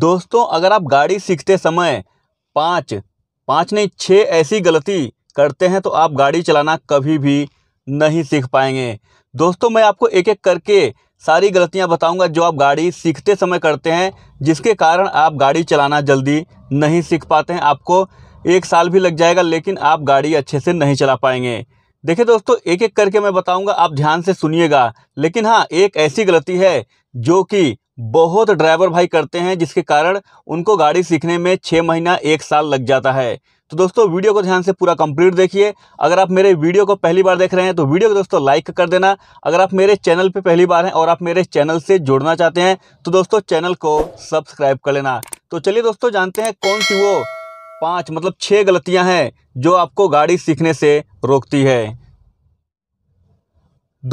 दोस्तों अगर आप गाड़ी सीखते समय पाँच पाँच नहीं छः ऐसी गलती करते हैं तो आप गाड़ी चलाना कभी भी नहीं सीख पाएंगे दोस्तों मैं आपको एक एक करके सारी गलतियां बताऊंगा जो आप गाड़ी सीखते समय करते हैं जिसके कारण आप गाड़ी चलाना जल्दी नहीं सीख पाते हैं आपको एक साल भी लग जाएगा लेकिन आप गाड़ी अच्छे से नहीं चला पाएंगे देखिए दोस्तों एक एक करके मैं बताऊंगा आप ध्यान से सुनिएगा लेकिन हाँ एक ऐसी गलती है जो कि बहुत ड्राइवर भाई करते हैं जिसके कारण उनको गाड़ी सीखने में छः महीना एक साल लग जाता है तो दोस्तों वीडियो को ध्यान से पूरा कंप्लीट देखिए अगर आप मेरे वीडियो को पहली बार देख रहे हैं तो वीडियो को दोस्तों लाइक कर देना अगर आप मेरे चैनल पे पहली बार हैं और आप मेरे चैनल से जुड़ना चाहते हैं तो दोस्तों चैनल को सब्सक्राइब कर लेना तो चलिए दोस्तों जानते हैं कौन सी वो पाँच मतलब छः गलतियाँ हैं जो आपको गाड़ी सीखने से रोकती है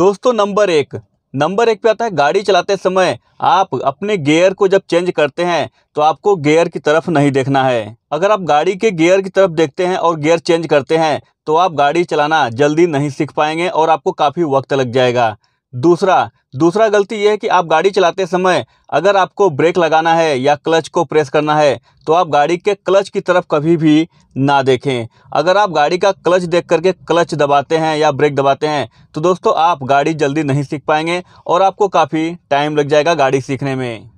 दोस्तों नंबर एक नंबर एक पे आता है गाड़ी चलाते समय आप अपने गियर को जब चेंज करते हैं तो आपको गियर की तरफ नहीं देखना है अगर आप गाड़ी के गियर की तरफ देखते हैं और गियर चेंज करते हैं तो आप गाड़ी चलाना जल्दी नहीं सीख पाएंगे और आपको काफ़ी वक्त लग जाएगा दूसरा दूसरा गलती यह है कि आप गाड़ी चलाते समय अगर आपको ब्रेक लगाना है या क्लच को प्रेस करना है तो आप गाड़ी के क्लच की तरफ कभी भी ना देखें अगर आप गाड़ी का क्लच देख करके क्लच दबाते हैं या ब्रेक दबाते हैं तो दोस्तों आप गाड़ी जल्दी नहीं सीख पाएंगे और आपको काफ़ी टाइम लग जाएगा गाड़ी सीखने में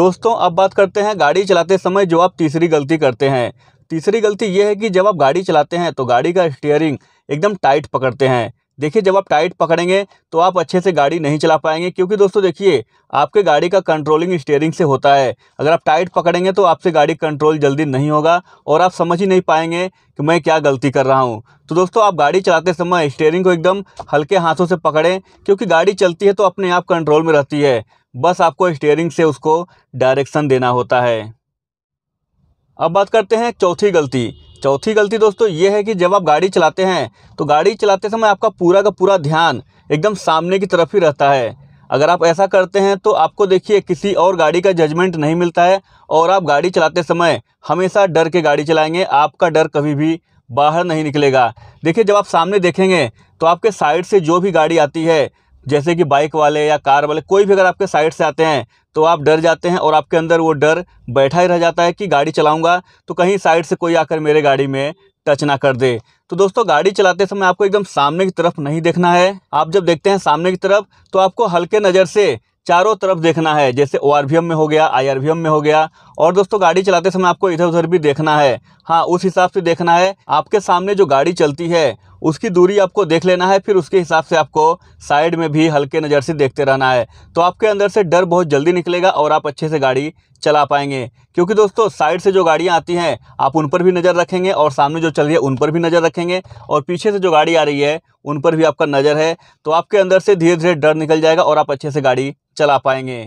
दोस्तों अब बात करते हैं गाड़ी चलाते समय जो आप तीसरी गलती करते हैं तीसरी गलती ये है कि जब आप गाड़ी चलाते हैं तो गाड़ी का स्टीयरिंग एकदम टाइट पकड़ते हैं देखिए जब आप टाइट पकड़ेंगे तो आप अच्छे से गाड़ी नहीं चला पाएंगे क्योंकि दोस्तों देखिए आपके गाड़ी का कंट्रोलिंग स्टेयरिंग से होता है अगर आप टाइट पकड़ेंगे तो आपसे गाड़ी कंट्रोल जल्दी नहीं होगा और आप समझ ही नहीं पाएंगे कि मैं क्या गलती कर रहा हूँ तो दोस्तों आप गाड़ी चलाते समय स्टेयरिंग को एकदम हल्के हाथों से पकड़ें क्योंकि गाड़ी चलती है तो अपने आप कंट्रोल में रहती है बस आपको स्टेयरिंग से उसको डायरेक्शन देना होता है अब बात करते हैं चौथी गलती चौथी गलती दोस्तों ये है कि जब आप गाड़ी चलाते हैं तो गाड़ी चलाते समय आपका पूरा का पूरा ध्यान एकदम सामने की तरफ ही रहता है अगर आप ऐसा करते हैं तो आपको देखिए किसी और गाड़ी का जजमेंट नहीं मिलता है और आप गाड़ी चलाते समय हमेशा डर के गाड़ी चलाएंगे आपका डर कभी भी बाहर नहीं निकलेगा देखिए जब आप सामने देखेंगे तो आपके साइड से जो भी गाड़ी आती है जैसे कि बाइक वाले या कार वाले कोई भी अगर आपके साइड से आते हैं तो आप डर जाते हैं और आपके अंदर वो डर बैठा ही रह जाता है कि गाड़ी चलाऊंगा तो कहीं साइड से कोई आकर मेरे गाड़ी में टच ना कर दे तो दोस्तों गाड़ी चलाते समय आपको एकदम सामने की तरफ नहीं देखना है आप जब देखते हैं सामने की तरफ तो आपको हल्के नज़र से चारों तरफ देखना है जैसे ओ में हो गया आई में हो गया और दोस्तों गाड़ी चलाते समय आपको इधर उधर भी देखना है हाँ उस हिसाब से देखना है आपके सामने जो गाड़ी चलती है उसकी दूरी आपको देख लेना है फिर उसके हिसाब से आपको साइड में भी हल्के नज़र से देखते रहना है तो आपके अंदर से डर बहुत जल्दी निकलेगा और आप अच्छे से गाड़ी चला पाएंगे क्योंकि दोस्तों साइड से जो गाड़ियाँ आती हैं आप उन पर भी नज़र रखेंगे और सामने जो चल रही है उन पर भी नज़र रखेंगे और पीछे से जो गाड़ी आ रही है उन पर भी आपका नज़र है तो आपके अंदर से धीरे धीरे डर निकल जाएगा और आप अच्छे से गाड़ी चला पाएंगे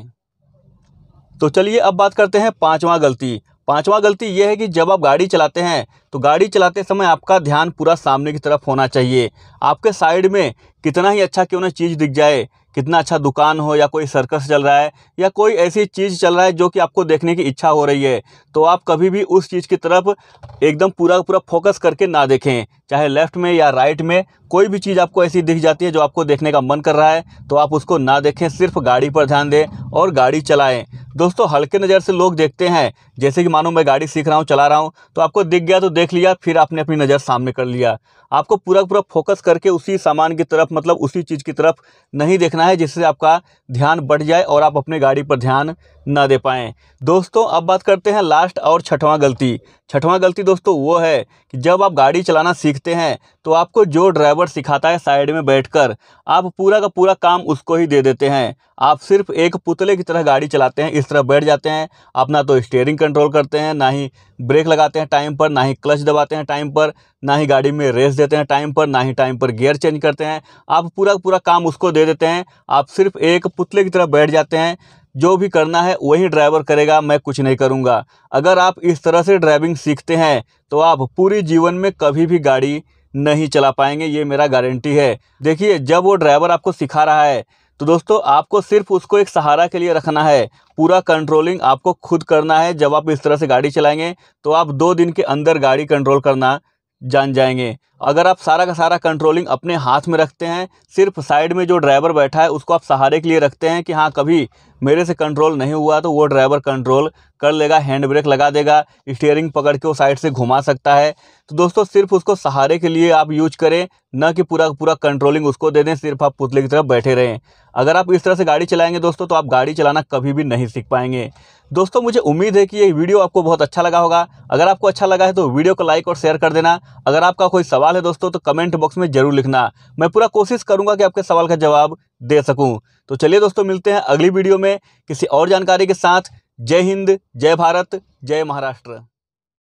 तो चलिए अब बात करते हैं पाँचवा गलती पांचवा गलती यह है कि जब आप गाड़ी चलाते हैं तो गाड़ी चलाते समय आपका ध्यान पूरा सामने की तरफ होना चाहिए आपके साइड में कितना ही अच्छा क्यों ना चीज़ दिख जाए कितना अच्छा दुकान हो या कोई सर्कस चल रहा है या कोई ऐसी चीज़ चल रहा है जो कि आपको देखने की इच्छा हो रही है तो आप कभी भी उस चीज़ की तरफ एकदम पूरा पूरा फोकस करके ना देखें चाहे लेफ़्ट में या राइट में कोई भी चीज़ आपको ऐसी दिख जाती है जो आपको देखने का मन कर रहा है तो आप उसको ना देखें सिर्फ गाड़ी पर ध्यान दें और गाड़ी चलाएँ दोस्तों हल्के नज़र से लोग देखते हैं जैसे कि मानो मैं गाड़ी सीख रहा हूँ चला रहा हूँ तो आपको दिख गया तो देख लिया फिर आपने अपनी नज़र सामने कर लिया आपको पूरा पूरा फोकस करके उसी सामान की तरफ मतलब उसी चीज़ की तरफ नहीं देखना है जिससे आपका ध्यान बढ़ जाए और आप अपने गाड़ी पर ध्यान ना दे पाएँ दोस्तों अब बात करते हैं लास्ट और छठवां गलती छठवां गलती दोस्तों वो है कि जब आप गाड़ी चलाना सीखते हैं तो आपको जो ड्राइवर सिखाता है साइड में बैठकर आप पूरा का पूरा काम उसको ही दे देते हैं आप सिर्फ एक पुतले की तरह गाड़ी चलाते हैं इस तरह बैठ जाते हैं आप ना तो स्टेयरिंग कंट्रोल करते हैं ना ही ब्रेक लगाते हैं टाइम पर ना ही क्लच दबाते हैं टाइम पर ना ही गाड़ी में रेस देते हैं टाइम पर ना ही टाइम पर गियर चेंज करते हैं आप पूरा पूरा काम उसको दे देते हैं आप सिर्फ एक पुतले की तरह बैठ जाते हैं जो भी करना है वही ड्राइवर करेगा मैं कुछ नहीं करूँगा अगर आप इस तरह से ड्राइविंग सीखते हैं तो आप पूरी जीवन में कभी भी गाड़ी नहीं चला पाएंगे ये मेरा गारंटी है देखिए जब वो ड्राइवर आपको सिखा रहा है तो दोस्तों आपको सिर्फ उसको एक सहारा के लिए रखना है पूरा कंट्रोलिंग आपको खुद करना है जब आप इस तरह से गाड़ी चलाएंगे तो आप दो दिन के अंदर गाड़ी कंट्रोल करना जान जाएंगे अगर आप सारा का सारा कंट्रोलिंग अपने हाथ में रखते हैं सिर्फ साइड में जो ड्राइवर बैठा है उसको आप सहारे के लिए रखते हैं कि हाँ कभी मेरे से कंट्रोल नहीं हुआ तो वो ड्राइवर कंट्रोल कर लेगा हैंड ब्रेक लगा देगा स्टीयरिंग पकड़ के वो साइड से घुमा सकता है तो दोस्तों सिर्फ उसको सहारे के लिए आप यूज करें न कि पूरा पूरा कंट्रोलिंग उसको दे दें सिर्फ आप पुतले की तरफ बैठे रहें अगर आप इस तरह से गाड़ी चलाएंगे दोस्तों तो आप गाड़ी चलाना कभी भी नहीं सीख पाएंगे दोस्तों मुझे उम्मीद है कि ये वीडियो आपको बहुत अच्छा लगा होगा अगर आपको अच्छा लगा है तो वीडियो को लाइक और शेयर कर देना अगर आपका कोई सवाल है दोस्तों तो कमेंट बॉक्स में ज़रूर लिखना मैं पूरा कोशिश करूँगा कि आपके सवाल का जवाब दे सकूं तो चलिए दोस्तों मिलते हैं अगली वीडियो में किसी और जानकारी के साथ जय हिंद जय भारत जय महाराष्ट्र